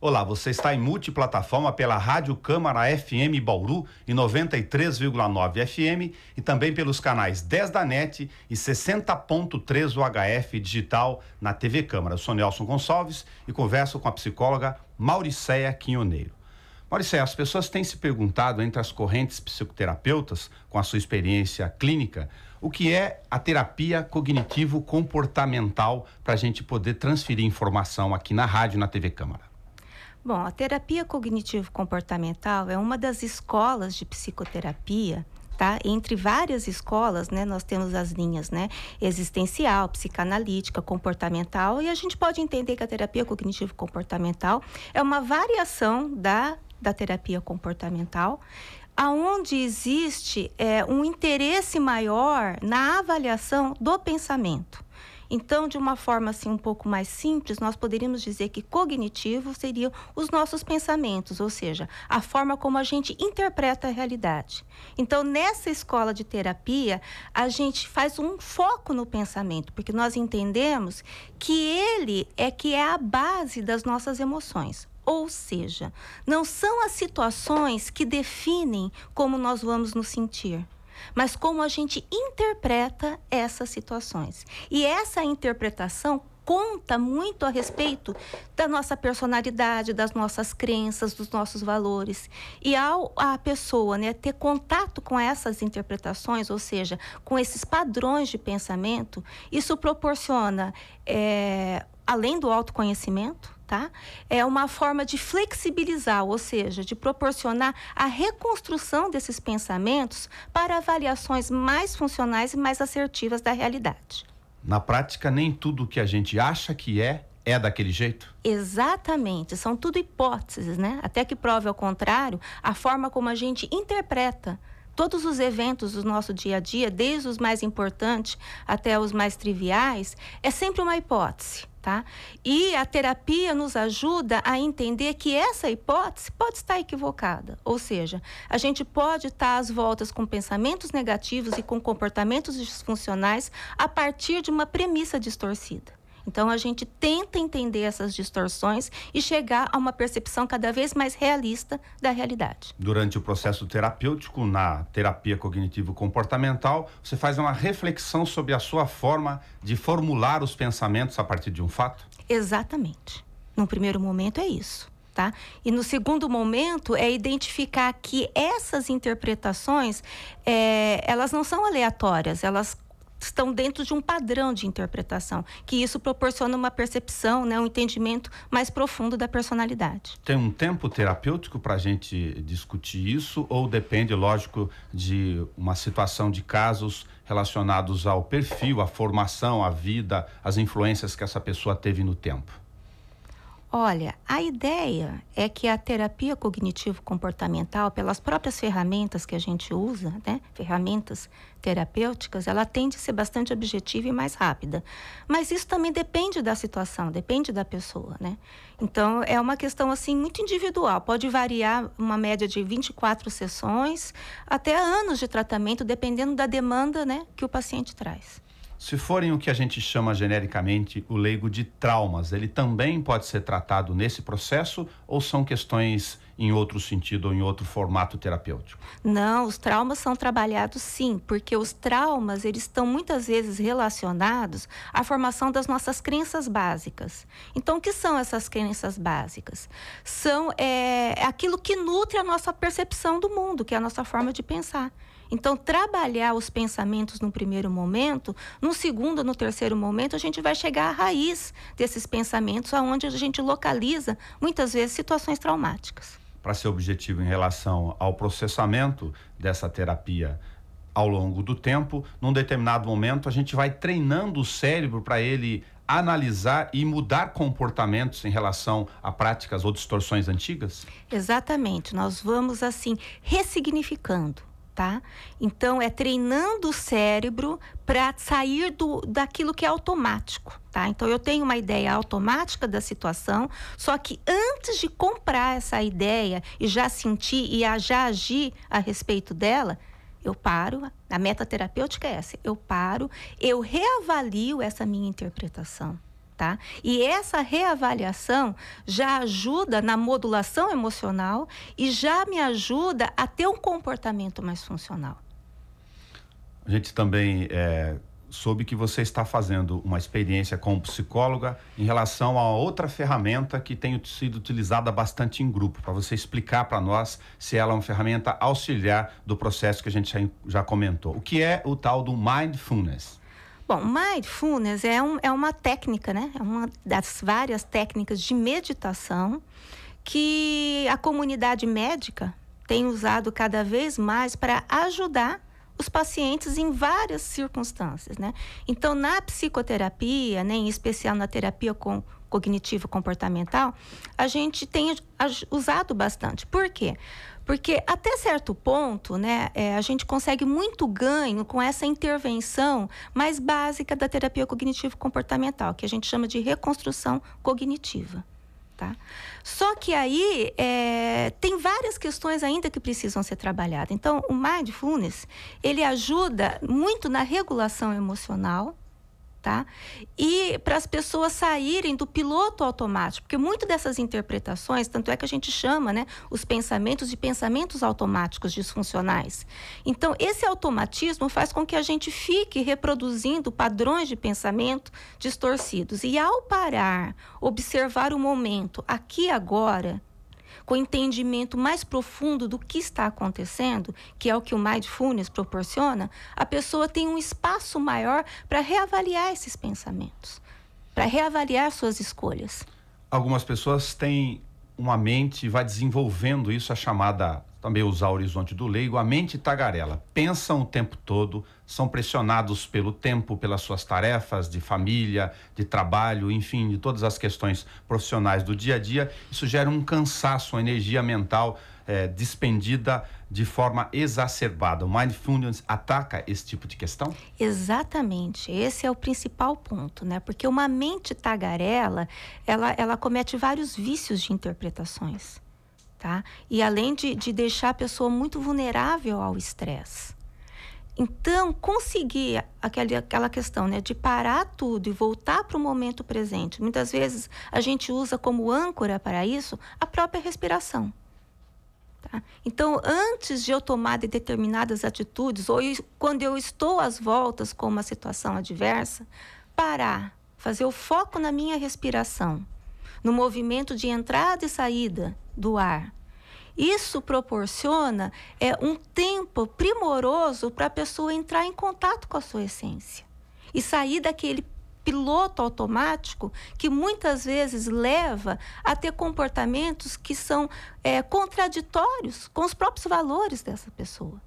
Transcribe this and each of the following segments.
Olá, você está em multiplataforma pela Rádio Câmara FM Bauru em 93,9 FM e também pelos canais 10 da NET e 60.3 UHF Digital na TV Câmara. Eu sou Nelson Gonçalves e converso com a psicóloga Mauriceia Quinhoneiro. Mauriceia, as pessoas têm se perguntado entre as correntes psicoterapeutas, com a sua experiência clínica, o que é a terapia cognitivo-comportamental para a gente poder transferir informação aqui na rádio, na TV Câmara? Bom, a terapia cognitivo-comportamental é uma das escolas de psicoterapia Tá? Entre várias escolas, né, nós temos as linhas, né, existencial, psicanalítica, comportamental, e a gente pode entender que a terapia cognitivo comportamental é uma variação da da terapia comportamental, aonde existe é, um interesse maior na avaliação do pensamento. Então, de uma forma assim um pouco mais simples, nós poderíamos dizer que cognitivo seriam os nossos pensamentos, ou seja, a forma como a gente interpreta a realidade. Então, nessa escola de terapia, a gente faz um foco no pensamento, porque nós entendemos que ele é que é a base das nossas emoções. Ou seja, não são as situações que definem como nós vamos nos sentir, mas como a gente interpreta essas situações. E essa interpretação conta muito a respeito da nossa personalidade, das nossas crenças, dos nossos valores. E ao a pessoa né, ter contato com essas interpretações, ou seja, com esses padrões de pensamento, isso proporciona é, além do autoconhecimento, tá? É uma forma de flexibilizar, ou seja, de proporcionar a reconstrução desses pensamentos para avaliações mais funcionais e mais assertivas da realidade. Na prática, nem tudo que a gente acha que é é daquele jeito? Exatamente, são tudo hipóteses, né? Até que prove ao contrário, a forma como a gente interpreta todos os eventos do nosso dia a dia, desde os mais importantes até os mais triviais, é sempre uma hipótese. Tá? E a terapia nos ajuda a entender que essa hipótese pode estar equivocada, ou seja, a gente pode estar às voltas com pensamentos negativos e com comportamentos disfuncionais a partir de uma premissa distorcida. Então a gente tenta entender essas distorções e chegar a uma percepção cada vez mais realista da realidade. Durante o processo terapêutico, na terapia cognitivo-comportamental, você faz uma reflexão sobre a sua forma de formular os pensamentos a partir de um fato? Exatamente. No primeiro momento é isso. Tá? E no segundo momento é identificar que essas interpretações é, elas não são aleatórias, elas estão dentro de um padrão de interpretação, que isso proporciona uma percepção, né, um entendimento mais profundo da personalidade. Tem um tempo terapêutico para a gente discutir isso ou depende, lógico, de uma situação de casos relacionados ao perfil, à formação, à vida, às influências que essa pessoa teve no tempo? Olha, a ideia é que a terapia cognitivo-comportamental, pelas próprias ferramentas que a gente usa, né, ferramentas terapêuticas, ela tende a ser bastante objetiva e mais rápida. Mas isso também depende da situação, depende da pessoa, né? Então, é uma questão, assim, muito individual. Pode variar uma média de 24 sessões até anos de tratamento, dependendo da demanda, né, que o paciente traz se forem o que a gente chama genericamente o leigo de traumas, ele também pode ser tratado nesse processo ou são questões em outro sentido ou em outro formato terapêutico? Não, os traumas são trabalhados sim, porque os traumas eles estão muitas vezes relacionados à formação das nossas crenças básicas. Então, o que são essas crenças básicas? São é, aquilo que nutre a nossa percepção do mundo, que é a nossa forma de pensar. Então, trabalhar os pensamentos no primeiro momento, no segundo, no terceiro momento, a gente vai chegar à raiz desses pensamentos, aonde a gente localiza muitas vezes situações traumáticas. Para ser objetivo em relação ao processamento dessa terapia ao longo do tempo, num determinado momento a gente vai treinando o cérebro para ele analisar e mudar comportamentos em relação a práticas ou distorções antigas? Exatamente. Nós vamos assim ressignificando tá? Então é treinando o cérebro para sair do daquilo que é automático, tá? Então eu tenho uma ideia automática da situação, só que antes de comprar essa ideia e já sentir e já agir a respeito dela, eu paro, a meta terapêutica é essa, eu paro, eu reavalio essa minha interpretação tá? E essa reavaliação já ajuda na modulação emocional e já me ajuda a ter um comportamento mais funcional. A gente também é, soube que você está fazendo uma experiência como psicóloga em relação a outra ferramenta que tem sido utilizada bastante em grupo, para você explicar para nós se ela é uma ferramenta auxiliar do processo que a gente já comentou. O que é o tal do mindfulness? Bom, mindfulness é, um, é uma técnica, né? É uma das várias técnicas de meditação que a comunidade médica tem usado cada vez mais para ajudar os pacientes em várias circunstâncias, né? Então, na psicoterapia, né, em especial na terapia com cognitivo comportamental, a gente tem usado bastante. Por quê? Porque até certo ponto, né, é, a gente consegue muito ganho com essa intervenção mais básica da terapia cognitivo-comportamental, que a gente chama de reconstrução cognitiva. Tá? Só que aí é, tem várias questões ainda que precisam ser trabalhadas. Então, o mindfulness ele ajuda muito na regulação emocional, tá? E para as pessoas saírem do piloto automático, porque muito dessas interpretações, tanto é que a gente chama, né, os pensamentos de pensamentos automáticos disfuncionais. Então, esse automatismo faz com que a gente fique reproduzindo padrões de pensamento distorcidos. E ao parar, observar o momento, aqui agora, com entendimento mais profundo do que está acontecendo, que é o que o Mindfulness proporciona, a pessoa tem um espaço maior para reavaliar esses pensamentos, para reavaliar suas escolhas. Algumas pessoas têm uma mente e vai desenvolvendo isso, a chamada também usar o horizonte do leigo, a mente tagarela. Pensam o tempo todo, são pressionados pelo tempo, pelas suas tarefas de família, de trabalho, enfim, de todas as questões profissionais do dia a dia. Isso gera um cansaço, uma energia mental é, despendida de forma exacerbada. O mindfulness ataca esse tipo de questão? Exatamente. Esse é o principal ponto, né? Porque uma mente tagarela, ela, ela comete vários vícios de interpretações tá? E além de, de deixar a pessoa muito vulnerável ao estresse. Então, conseguir aquela, aquela questão né, de parar tudo e voltar para o momento presente. Muitas vezes a gente usa como âncora para isso a própria respiração. Tá? Então, antes de eu tomar de determinadas atitudes, ou eu, quando eu estou às voltas com uma situação adversa, parar, fazer o foco na minha respiração, no movimento de entrada e saída do ar. Isso proporciona é, um tempo primoroso para a pessoa entrar em contato com a sua essência e sair daquele piloto automático que muitas vezes leva a ter comportamentos que são é, contraditórios com os próprios valores dessa pessoa,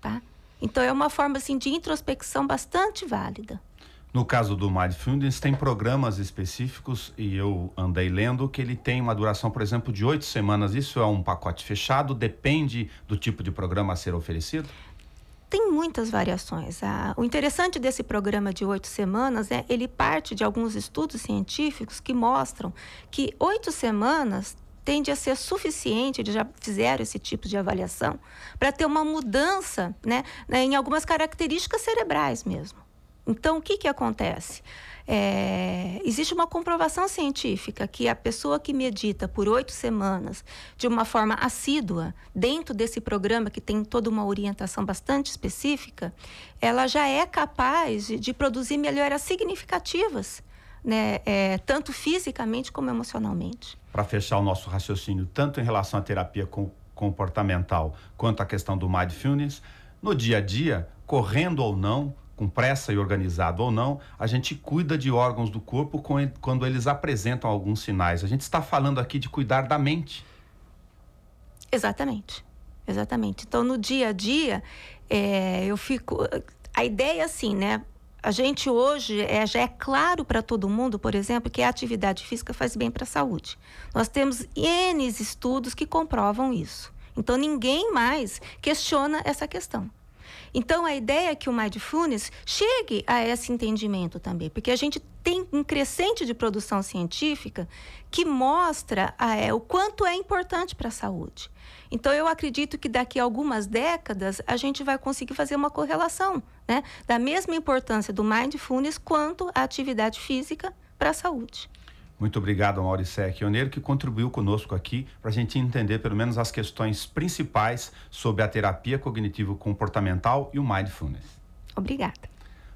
tá? Então é uma forma assim de introspecção bastante válida. No caso do Mindfulness, tem programas específicos e eu andei lendo que ele tem uma duração, por exemplo, de oito semanas. Isso é um pacote fechado? Depende do tipo de programa a ser oferecido? tem muitas variações. Ah, o interessante desse programa de oito semanas é ele parte de alguns estudos científicos que mostram que oito semanas tende a ser suficiente, eles já fizeram esse tipo de avaliação, para ter uma mudança né, em algumas características cerebrais mesmo. Então, o que, que acontece? É, existe uma comprovação científica que a pessoa que medita por oito semanas de uma forma assídua, dentro desse programa que tem toda uma orientação bastante específica, ela já é capaz de, de produzir melhoras significativas, né? É, tanto fisicamente como emocionalmente. Para fechar o nosso raciocínio, tanto em relação à terapia comportamental quanto à questão do mindfulness, no dia a dia, correndo ou não, com pressa e organizado ou não, a gente cuida de órgãos do corpo quando eles apresentam alguns sinais. A gente está falando aqui de cuidar da mente. Exatamente, exatamente. Então, no dia a dia, é, eu fico. A ideia, é assim, né? A gente hoje é, já é claro para todo mundo, por exemplo, que a atividade física faz bem para a saúde. Nós temos N estudos que comprovam isso. Então ninguém mais questiona essa questão. Então, a ideia é que o Mindfulness chegue a esse entendimento também, porque a gente tem um crescente de produção científica que mostra a, ah, é, o quanto é importante para a saúde. Então, eu acredito que daqui a algumas décadas a gente vai conseguir fazer uma correlação né, da mesma importância do mindfulness quanto a atividade física para a saúde. Muito obrigado ao Mauricé Quioneiro, que contribuiu conosco aqui para a gente entender pelo menos as questões principais sobre a terapia cognitivo-comportamental e o mindfulness. Obrigada.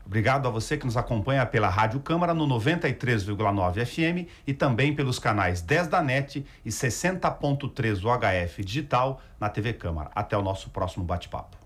Obrigado a você que nos acompanha pela Rádio Câmara no 93,9 FM e também pelos canais 10 da NET e 60.3 UHF Digital na TV Câmara. Até o nosso próximo bate-papo.